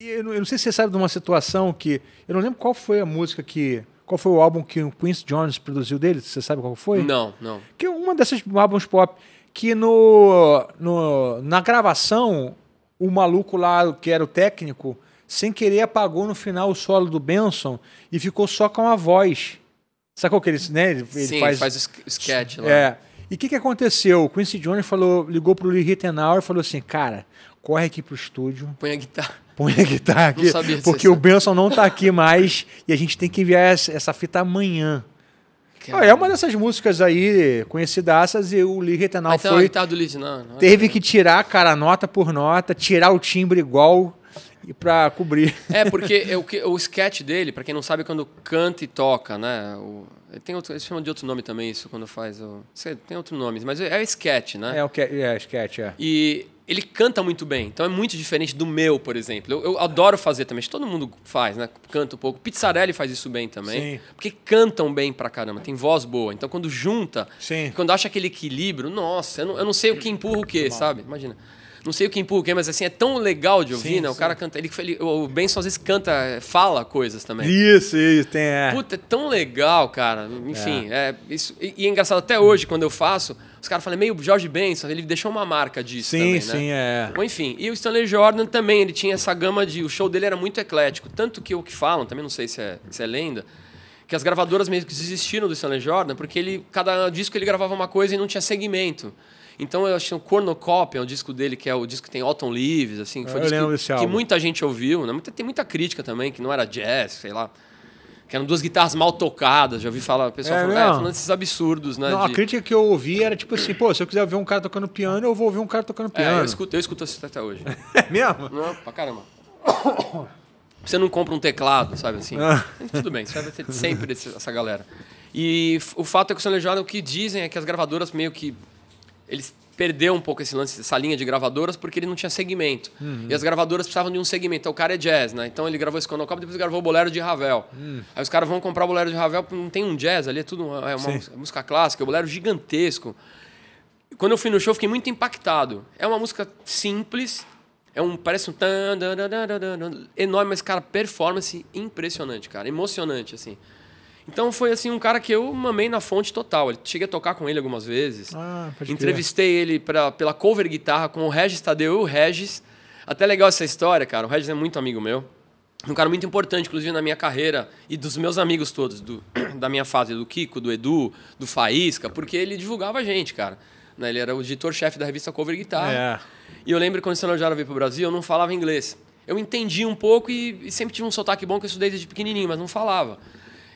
eu não, eu não sei se você sabe de uma situação que. Eu não lembro qual foi a música que. Qual foi o álbum que o Quincy Jones produziu dele? Você sabe qual foi? Não, não. Que é uma dessas álbuns pop que no, no na gravação o maluco lá que era o técnico sem querer apagou no final o solo do Benson e ficou só com a voz. Sabe qual que ele, né? Ele, Sim, ele faz, faz sketch lá. É. E o que, que aconteceu? O Quincy Jones falou, ligou pro Lee Ritenour e falou assim, cara, corre aqui pro estúdio. Põe a guitarra põe a guitarra aqui, porque o é. Benson não está aqui mais e a gente tem que enviar essa, essa fita amanhã. É uma dessas músicas aí conhecidaças e o Lee Rittenau então, foi... Tá do Lee, não, não é teve que tirar, cara, nota por nota, tirar o timbre igual e para cobrir. É, porque o, o sketch dele, para quem não sabe, é quando canta e toca, né? O, tem outro, eles chamam de outro nome também isso, quando faz o... Sei, tem outro nome, mas é, é sketch, né? É, o que, é sketch, é. E ele canta muito bem. Então é muito diferente do meu, por exemplo. Eu, eu adoro fazer também. Todo mundo faz, né? Canta um pouco. Pizzarelli faz isso bem também. Sim. Porque cantam bem pra caramba, tem voz boa. Então quando junta, Sim. quando acha aquele equilíbrio, nossa, eu não, eu não sei o que empurra o quê, sabe? Imagina. Não sei o que empurra o quê, mas assim, é tão legal de ouvir, sim, né? O sim. cara canta. Ele, ele, o Benson às vezes canta, é, fala coisas também. Isso, isso, tem. É. Puta, é tão legal, cara. Enfim, é, é isso. E, e é engraçado até hoje, quando eu faço, os caras falam, meio George Benson, ele deixou uma marca disso sim, também, né? Sim, né? é. enfim, e o Stanley Jordan também, ele tinha essa gama de... O show dele era muito eclético. Tanto que o que falam, também não sei se é, se é lenda, que as gravadoras meio que desistiram do Stanley Jordan, porque ele cada disco ele gravava uma coisa e não tinha segmento. Então eu achei o Cornucopia, é disco dele que é o disco que tem Autumn Leaves, assim, que foi um disco que, que muita gente ouviu, né? Muita, tem muita crítica também que não era jazz, sei lá. Que eram duas guitarras mal tocadas, já ouvi falar, o pessoal é, falou, é, falando desses absurdos, né? Não, de... a crítica que eu ouvi era tipo assim, pô, se eu quiser ver um cara tocando piano, eu vou ouvir um cara tocando piano. É, eu escuto, eu escuto isso até hoje. é mesmo? Não, pra caramba. Você não compra um teclado, sabe assim? Ah. Tudo bem, você vai ter sempre essa galera. E o fato é que o São é o que dizem é que as gravadoras meio que. Eles perdeu um pouco esse lance, essa linha de gravadoras, porque ele não tinha segmento. Uhum. E as gravadoras precisavam de um segmento. Então, o cara é jazz, né? Então ele gravou esse Esconocop, depois gravou o Bolero de Ravel. Uhum. Aí os caras vão comprar o Bolero de Ravel, não tem um jazz ali, é tudo uma, é uma música, música clássica, o Bolero é gigantesco. Quando eu fui no show, fiquei muito impactado. É uma música simples, é um parece um tan, enorme, mas cara, performance impressionante, cara, emocionante assim. Então foi assim um cara que eu mamei na fonte total. Eu cheguei a tocar com ele algumas vezes. Ah, Entrevistei ele pra, pela cover guitarra com o Regis Tadeu e o Regis. Até legal essa história, cara. O Regis é muito amigo meu. Um cara muito importante, inclusive, na minha carreira e dos meus amigos todos, do, da minha fase, do Kiko, do Edu, do Faísca, porque ele divulgava a gente, cara. Né, ele era o editor-chefe da revista Cover Guitarra. É. E eu lembro quando o Jara veio o Brasil, eu não falava inglês. Eu entendi um pouco e, e sempre tive um sotaque bom que eu estudei desde pequenininho, mas não falava.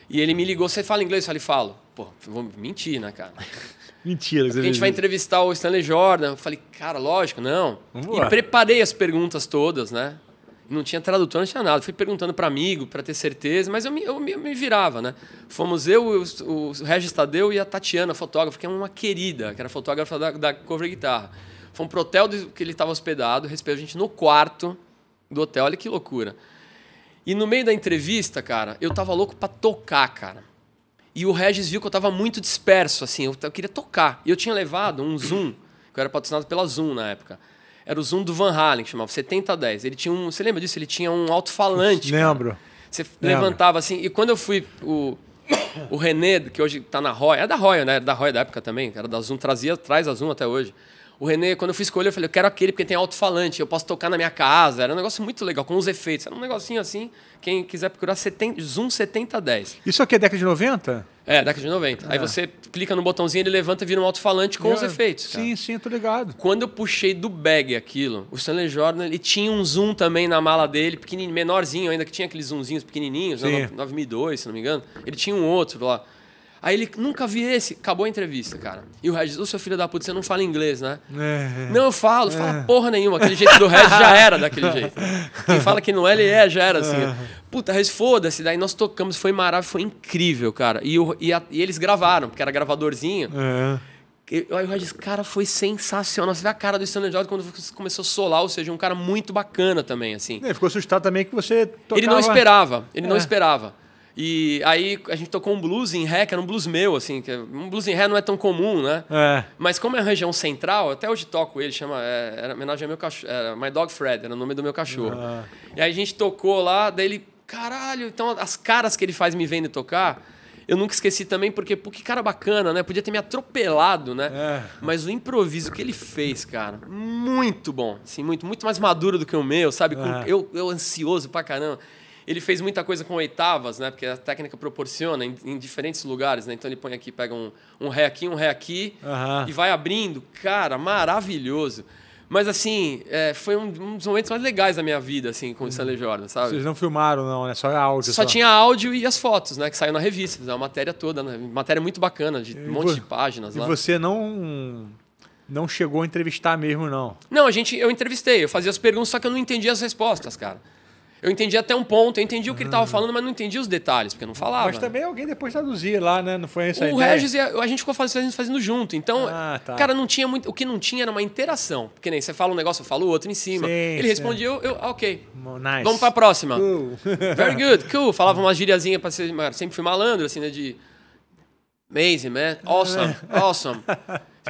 E ele me ligou, você fala inglês? Eu falei, falo. Pô, vou mentir, né, cara? Mentira. É a gente vai entrevistar o Stanley Jordan. Eu falei, cara, lógico, não. E preparei as perguntas todas, né? Não tinha tradutor, não tinha nada. Fui perguntando para amigo, para ter certeza, mas eu me, eu, me, eu me, virava, né? Fomos eu, o, o Regis Tadeu e a Tatiana, a fotógrafa, que é uma querida, que era fotógrafa da, da cover guitarra. Fomos um pro hotel que ele estava hospedado, respeitou a gente no quarto do hotel. Olha que loucura. E no meio da entrevista, cara, eu tava louco pra tocar, cara. E o Regis viu que eu tava muito disperso, assim, eu, eu queria tocar. E eu tinha levado um Zoom, que eu era patrocinado pela Zoom na época. Era o Zoom do Van Halen, que chamava 7010. Ele tinha um. Você lembra disso? Ele tinha um alto-falante. Lembro. Cara. Você Lembro. levantava assim. E quando eu fui. O, o René, que hoje tá na Roy, é da Roy, né? Era da Roy da época também, era da Zoom, trazia, traz a Zoom até hoje. O René, quando eu fiz escolha, eu falei, eu quero aquele porque tem alto-falante, eu posso tocar na minha casa. Era um negócio muito legal, com os efeitos. Era um negocinho assim, quem quiser procurar, 70, Zoom 7010. Isso aqui é, é década de 90? É, década de 90. É. Aí você clica no botãozinho, ele levanta e vira um alto-falante com eu, os efeitos. Cara. Sim, sim, tô ligado. Quando eu puxei do bag aquilo, o Stanley Jordan, ele tinha um zoom também na mala dele, pequenininho, menorzinho ainda, que tinha aqueles zoomzinhos pequenininhos, né, 9002, se não me engano. Ele tinha um outro lá. Aí ele, nunca vi esse. Acabou a entrevista, cara. E o Regis, ô oh, seu filho da puta, você não fala inglês, né? É, não, eu falo, é. fala porra nenhuma. Aquele jeito do Regis já era daquele jeito. Quem fala que não é, ele é, já era assim. É. Puta, Regis, foda-se. Daí nós tocamos, foi maravilhoso, foi incrível, cara. E, o, e, a, e eles gravaram, porque era gravadorzinho. É. Aí o Regis, cara, foi sensacional. Você vê a cara do Stanley Jordan quando começou a solar, ou seja, um cara muito bacana também, assim. Ele é, ficou assustado também que você tocava... Ele não esperava, ele é. não esperava. E aí a gente tocou um blues em ré, que era um blues meu, assim. Que um blues em ré não é tão comum, né? É. Mas como é região central, até hoje toco ele, chama. É, era homenagem ao meu cachorro. Era My Dog Fred, era o nome do meu cachorro. Ah. E aí a gente tocou lá, daí ele. Caralho, então as caras que ele faz me vendo tocar. Eu nunca esqueci também, porque pô, que cara bacana, né? Podia ter me atropelado, né? É. Mas o improviso que ele fez, cara, muito bom. Assim, muito, muito mais maduro do que o meu, sabe? É. eu, eu ansioso pra caramba. Ele fez muita coisa com oitavas, né? Porque a técnica proporciona em, em diferentes lugares, né? Então ele põe aqui, pega um, um ré aqui, um ré aqui uhum. e vai abrindo. Cara, maravilhoso. Mas assim, é, foi um, um, dos momentos mais legais da minha vida, assim, com o uhum. Stanley Jordan, sabe? Vocês não filmaram, não, né? Só é áudio. Só, só. tinha áudio e as fotos, né? Que saiu na revista, fizeram a matéria toda, né? Matéria muito bacana, de um monte de páginas e lá. E você não. Não chegou a entrevistar mesmo, não? Não, a gente, eu entrevistei, eu fazia as perguntas, só que eu não entendia as respostas, cara. Eu entendi até um ponto, eu entendi o que ele estava ah. falando, mas não entendi os detalhes, porque não falava. Mas também alguém depois traduzia lá, né? Não foi essa o ideia? O Regis e a, a gente ficou fazendo, fazendo junto. Então, ah, tá. cara, não tinha muito. O que não tinha era uma interação. Porque nem você fala um negócio, eu falo o outro em cima. Sim, ele respondeu: respondia, eu, eu ah, ok. Nice. Vamos pra próxima. Cool. Very good, cool. Falava uma gíriazinha pra ser. Sempre fui malandro, assim, né? De. Amazing, man. Awesome, awesome.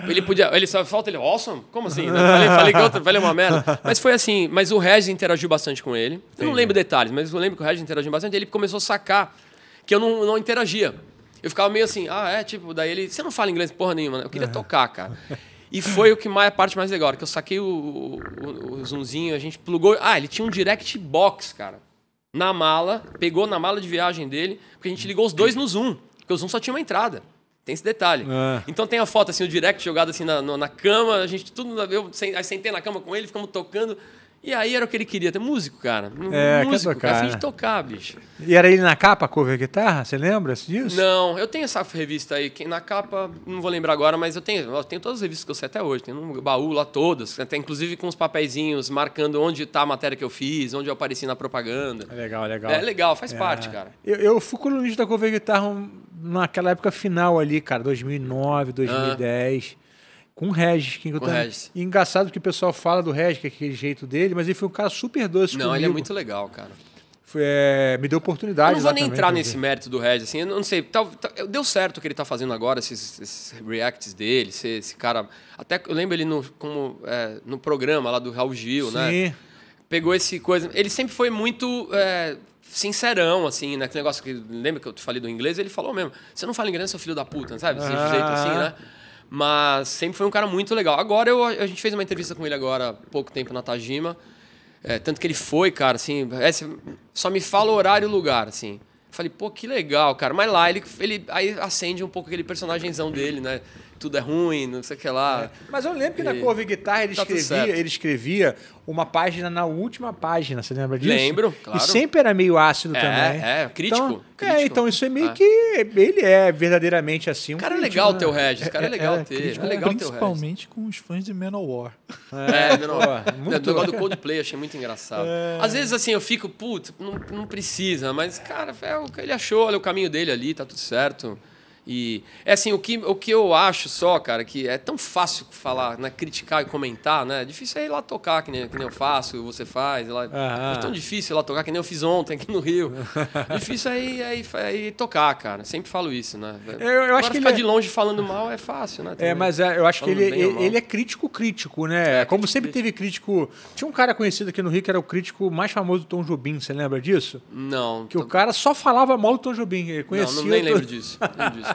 Tipo, ele podia. Ele só falta ele, awesome? Como assim? Né? Falei, falei, que outro, falei uma merda. Mas foi assim, mas o Regis interagiu bastante com ele. Eu não lembro detalhes, mas eu lembro que o Regis interagiu bastante. Ele começou a sacar que eu não, não interagia. Eu ficava meio assim, ah, é, tipo, daí ele. Você não fala inglês porra nenhuma, né? Eu queria é. tocar, cara. E foi o que mais, a parte mais legal, que eu saquei o, o, o zoomzinho, a gente plugou. Ah, ele tinha um direct box, cara. Na mala, pegou na mala de viagem dele, porque a gente ligou os dois no Zoom, porque o Zoom só tinha uma entrada. Tem esse detalhe. É. Então tem a foto, assim, o direct jogado assim na, na cama, a gente tudo. Eu sentei na cama com ele, ficamos tocando. E aí era o que ele queria, ter músico, cara. É, músico, tocar, cara, né? de tocar, bicho. E era ele na capa, cover guitarra? Você lembra disso? Não, eu tenho essa revista aí, que na capa, não vou lembrar agora, mas eu tenho, eu tenho todas as revistas que eu sei até hoje, tem um baú lá todas, até inclusive com os papeizinhos marcando onde está a matéria que eu fiz, onde eu apareci na propaganda. É legal, é legal. É legal, faz é. parte, cara. Eu, eu fui colunista da cover guitarra naquela época final ali, cara, 2009, 2010. Ah. Com o Regis, que eu com Regis. engraçado que o pessoal fala do Regis, que é aquele jeito dele, mas ele foi um cara super doce Não, comigo. ele é muito legal, cara. Foi, é, me deu oportunidade. Eu não vou nem entrar nesse mérito do Regis, assim, eu não sei. Tá, tá, deu certo o que ele tá fazendo agora, esses, esses reacts dele, esse, esse, cara. Até eu lembro ele no, como, é, no programa lá do Raul Gil, Sim. né? Sim pegou esse coisa. Ele sempre foi muito é, sincerão, assim, né? Que negócio que. Lembra que eu te falei do inglês? Ele falou mesmo: você não fala inglês, seu filho da puta, sabe? Desse ah. jeito assim, né? Mas sempre foi um cara muito legal. Agora eu, a gente fez uma entrevista com ele agora há pouco tempo na Tajima. É, tanto que ele foi, cara, assim. É, só me fala horário e lugar, assim. Falei, pô, que legal, cara. Mas lá ele, ele aí acende um pouco aquele personagemzão dele, né? tudo é ruim, não sei o que lá. É. Mas eu lembro que e... na Couve Guitarra ele, tá escrevia, ele escrevia uma página na última página, você lembra disso? Lembro, claro. E sempre era meio ácido é, também. É, crítico. Então, crítico. É, então isso é meio é. que. Ele é verdadeiramente assim um. Cara, é crítico, legal né? teu Regis, cara, é, é legal é, ter. Crítico, é legal principalmente com os fãs de Manowar. É, é Manowar. muito legal do Coldplay, achei muito engraçado. Às vezes, assim, eu fico, puto, não, não precisa, mas, cara, ele achou, olha o caminho dele ali, tá tudo certo. E é assim, o que, o que eu acho só, cara, que é tão fácil falar, né, criticar e comentar, né? É difícil é ir lá tocar, que nem, que nem eu faço, você faz. Lá, É tão difícil ir lá tocar, que nem eu fiz ontem aqui no Rio. difícil aí é, é ir, é ir, tocar, cara. Sempre falo isso, né? Eu, eu Agora acho que ficar ele... de é longe falando mal é fácil, né? É, também. É, mas eu acho falando que ele, ele, é crítico crítico, né? É, Como crítico, sempre teve crítico. Tinha um cara conhecido aqui no Rio que era o crítico mais famoso do Tom Jobim, você lembra disso? Não. Que tô... o cara só falava mal do Tom Jobim. conhecia. Não, não nem lembro disso. Lembro disso